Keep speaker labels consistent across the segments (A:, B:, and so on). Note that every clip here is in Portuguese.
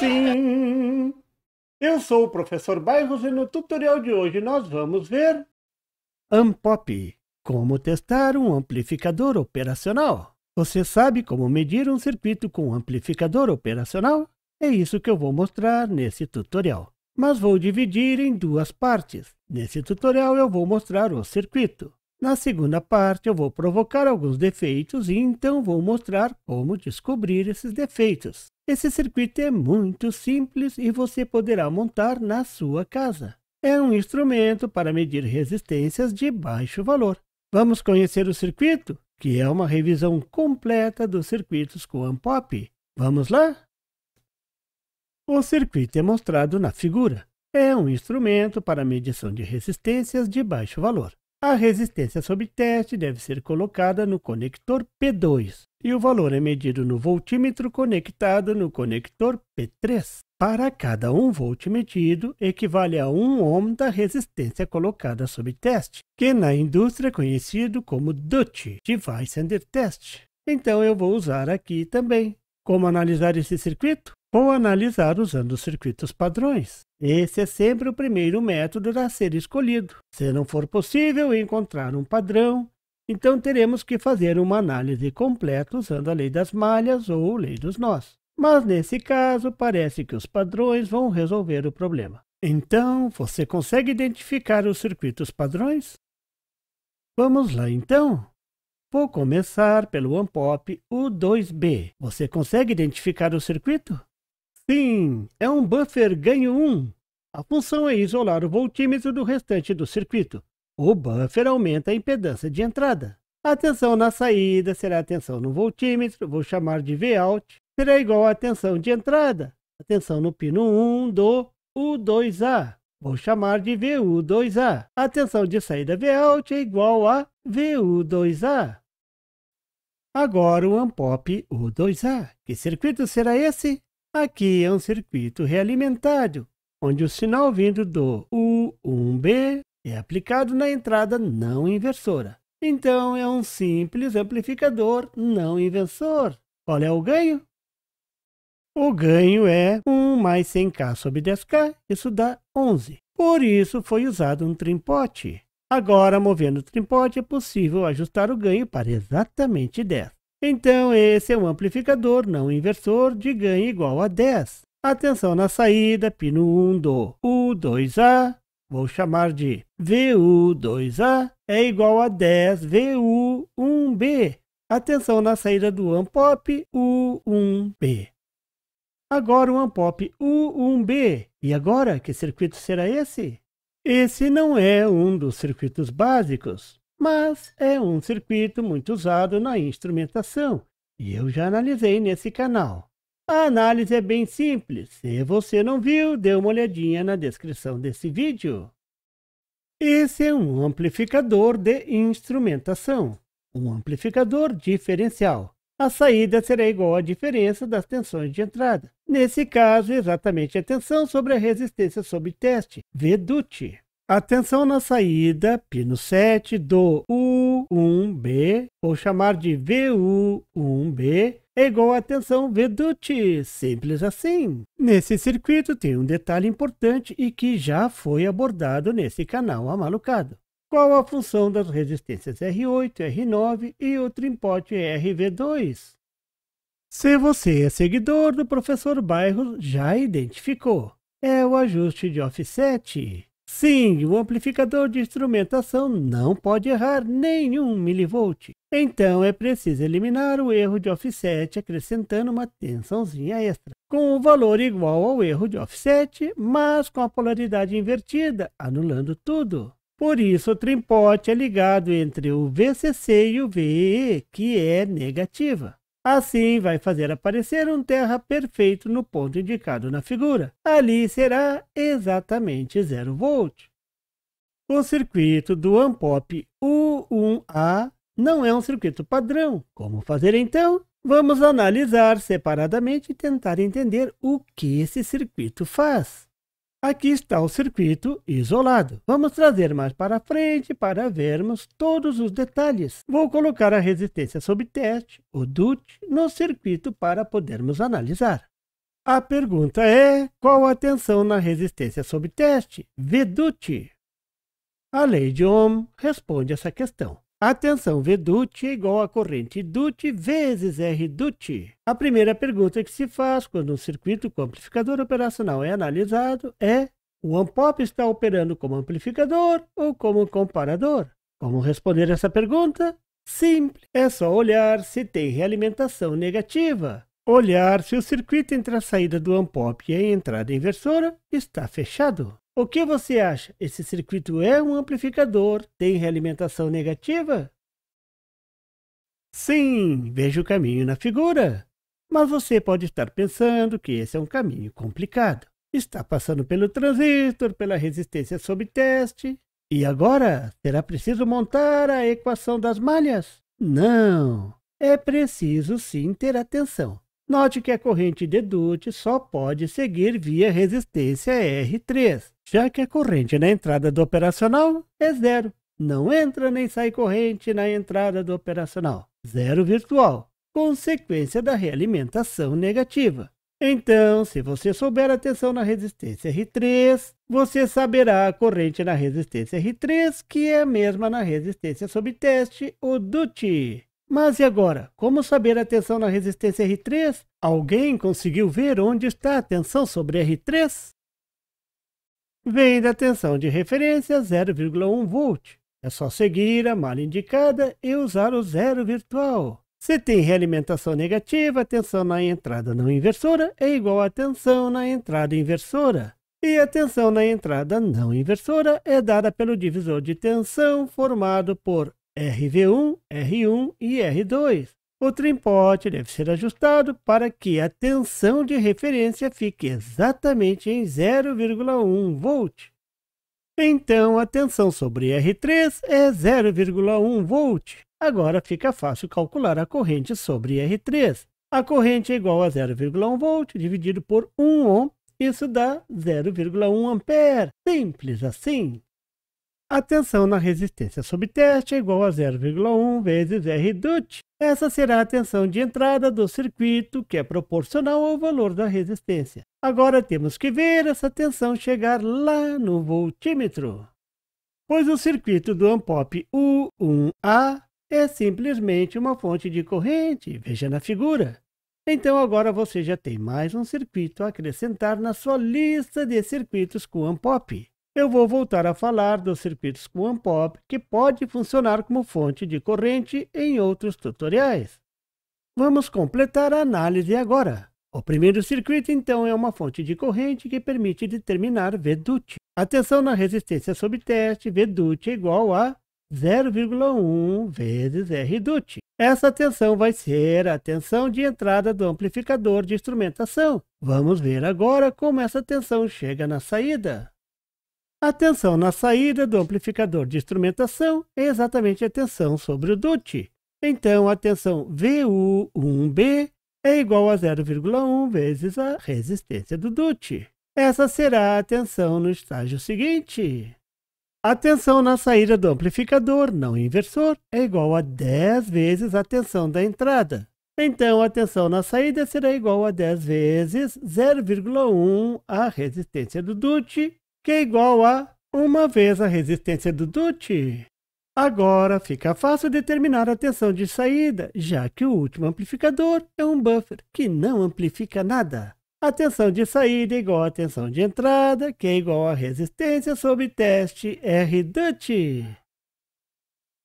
A: Sim, Eu sou o professor Bairros e no tutorial de hoje nós vamos ver Ampop, como testar um amplificador operacional. Você sabe como medir um circuito com um amplificador operacional? É isso que eu vou mostrar nesse tutorial. Mas vou dividir em duas partes. Nesse tutorial eu vou mostrar o circuito. Na segunda parte eu vou provocar alguns defeitos e então vou mostrar como descobrir esses defeitos. Esse circuito é muito simples e você poderá montar na sua casa. É um instrumento para medir resistências de baixo valor. Vamos conhecer o circuito, que é uma revisão completa dos circuitos com AMPOP. Vamos lá? O circuito é mostrado na figura. É um instrumento para medição de resistências de baixo valor. A resistência sob teste deve ser colocada no conector P2 e o valor é medido no voltímetro conectado no conector P3. Para cada 1 volt medido, equivale a 1 ohm da resistência colocada sob teste, que na indústria é conhecido como DUT, Device Under Test. Então eu vou usar aqui também como analisar esse circuito? Vou analisar usando os circuitos padrões. Esse é sempre o primeiro método a ser escolhido. Se não for possível encontrar um padrão, então teremos que fazer uma análise completa usando a lei das malhas ou lei dos nós. Mas nesse caso, parece que os padrões vão resolver o problema. Então, você consegue identificar os circuitos padrões? Vamos lá então. Vou começar pelo OnePop U2B. Você consegue identificar o circuito? Sim, é um buffer ganho 1. A função é isolar o voltímetro do restante do circuito. O buffer aumenta a impedância de entrada. A tensão na saída será a tensão no voltímetro, vou chamar de Vout, será igual à tensão de entrada, a tensão no pino 1 do U2A, vou chamar de VU2A. A tensão de saída Vout é igual a VU2A. Agora o Ampop U2A. Que circuito será esse? Aqui é um circuito realimentado, onde o sinal vindo do U1B é aplicado na entrada não inversora. Então, é um simples amplificador não inversor. Qual é o ganho? O ganho é 1 mais 100k sobre 10k, isso dá 11. Por isso foi usado um trimpote. Agora, movendo o trimpote, é possível ajustar o ganho para exatamente 10. Então, esse é um amplificador não inversor de ganho igual a 10. Atenção na saída, pino 1 do U2A, vou chamar de VU2A, é igual a 10 VU1B. Atenção na saída do AMPOP U1B. Agora o AMPOP U1B. E agora, que circuito será esse? Esse não é um dos circuitos básicos, mas é um circuito muito usado na instrumentação e eu já analisei nesse canal. A análise é bem simples. Se você não viu, dê uma olhadinha na descrição desse vídeo. Esse é um amplificador de instrumentação, um amplificador diferencial a saída será igual à diferença das tensões de entrada. Nesse caso, exatamente a tensão sobre a resistência sob teste, VDUT. A tensão na saída, pino 7, do U1B, ou chamar de VU1B, é igual à tensão VDUT, simples assim. Nesse circuito tem um detalhe importante e que já foi abordado nesse canal amalucado. Qual a função das resistências R8, R9 e o trimpote RV2? Se você é seguidor do professor Bairros, já identificou. É o ajuste de offset. Sim, o amplificador de instrumentação não pode errar nenhum milivolt. Então é preciso eliminar o erro de offset acrescentando uma tensãozinha extra, com o um valor igual ao erro de offset, mas com a polaridade invertida, anulando tudo. Por isso, o trimpote é ligado entre o VCC e o VEE, que é negativa. Assim, vai fazer aparecer um terra perfeito no ponto indicado na figura. Ali será exatamente 0 volt. O circuito do Ampop U1A não é um circuito padrão. Como fazer então? Vamos analisar separadamente e tentar entender o que esse circuito faz. Aqui está o circuito isolado. Vamos trazer mais para frente para vermos todos os detalhes. Vou colocar a resistência sob teste, o DUT, no circuito para podermos analisar. A pergunta é, qual a tensão na resistência sob teste, VDUT? A lei de Ohm responde essa questão. Atenção, V é igual a corrente dut vezes R A primeira pergunta que se faz quando um circuito com amplificador operacional é analisado é o AMPOP está operando como amplificador ou como comparador? Como responder essa pergunta? Simples, é só olhar se tem realimentação negativa. Olhar se o circuito entre a saída do AMPOP e a entrada inversora está fechado. O que você acha? Esse circuito é um amplificador, tem realimentação negativa? Sim, vejo o caminho na figura. Mas você pode estar pensando que esse é um caminho complicado. Está passando pelo transistor, pela resistência sob teste. E agora, será preciso montar a equação das malhas? Não, é preciso sim ter atenção. Note que a corrente de duty só pode seguir via resistência R3, já que a corrente na entrada do operacional é zero. Não entra nem sai corrente na entrada do operacional. Zero virtual, consequência da realimentação negativa. Então, se você souber a tensão na resistência R3, você saberá a corrente na resistência R3, que é a mesma na resistência sob teste, o duty. Mas e agora? Como saber a tensão na resistência R3? Alguém conseguiu ver onde está a tensão sobre R3? Vem da tensão de referência 0,1 V. É só seguir a malha indicada e usar o zero virtual. Se tem realimentação negativa, a tensão na entrada não inversora é igual à tensão na entrada inversora. E a tensão na entrada não inversora é dada pelo divisor de tensão formado por RV1, R1 e R2. O trimpote deve ser ajustado para que a tensão de referência fique exatamente em 0,1 V. Então, a tensão sobre R3 é 0,1 V. Agora fica fácil calcular a corrente sobre R3. A corrente é igual a 0,1 V dividido por 1 ohm. Isso dá 0,1 ampere. Simples assim. A tensão na resistência sob teste é igual a 0,1 vezes R RDUT. Essa será a tensão de entrada do circuito, que é proporcional ao valor da resistência. Agora temos que ver essa tensão chegar lá no voltímetro. Pois o circuito do Ampop U1A é simplesmente uma fonte de corrente, veja na figura. Então agora você já tem mais um circuito a acrescentar na sua lista de circuitos com Ampop eu vou voltar a falar dos circuitos com Pop que pode funcionar como fonte de corrente em outros tutoriais. Vamos completar a análise agora. O primeiro circuito, então, é uma fonte de corrente que permite determinar VDUT. Atenção na resistência sob teste, VDUT é igual a 0,1 vezes RDUT. Essa tensão vai ser a tensão de entrada do amplificador de instrumentação. Vamos ver agora como essa tensão chega na saída. A tensão na saída do amplificador de instrumentação é exatamente a tensão sobre o dute. Então, a tensão VU1B é igual a 0,1 vezes a resistência do dute. Essa será a tensão no estágio seguinte. A tensão na saída do amplificador não inversor é igual a 10 vezes a tensão da entrada. Então, a tensão na saída será igual a 10 vezes 0,1 a resistência do dute que é igual a uma vez a resistência do dut. Agora fica fácil determinar a tensão de saída, já que o último amplificador é um buffer que não amplifica nada. A tensão de saída é igual à tensão de entrada, que é igual à resistência sob teste R-Dutt.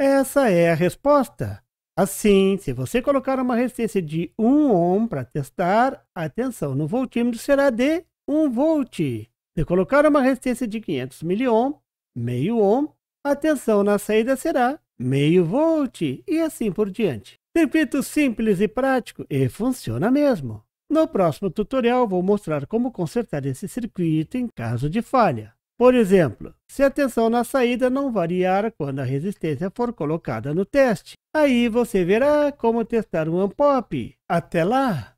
A: Essa é a resposta. Assim, se você colocar uma resistência de 1 ohm para testar, a tensão no voltímetro será de 1 volt. Se colocar uma resistência de 500 miliohm, meio ohm, a tensão na saída será meio volt e assim por diante. Circuito simples e prático e funciona mesmo. No próximo tutorial vou mostrar como consertar esse circuito em caso de falha. Por exemplo, se a tensão na saída não variar quando a resistência for colocada no teste, aí você verá como testar um pop. Até lá!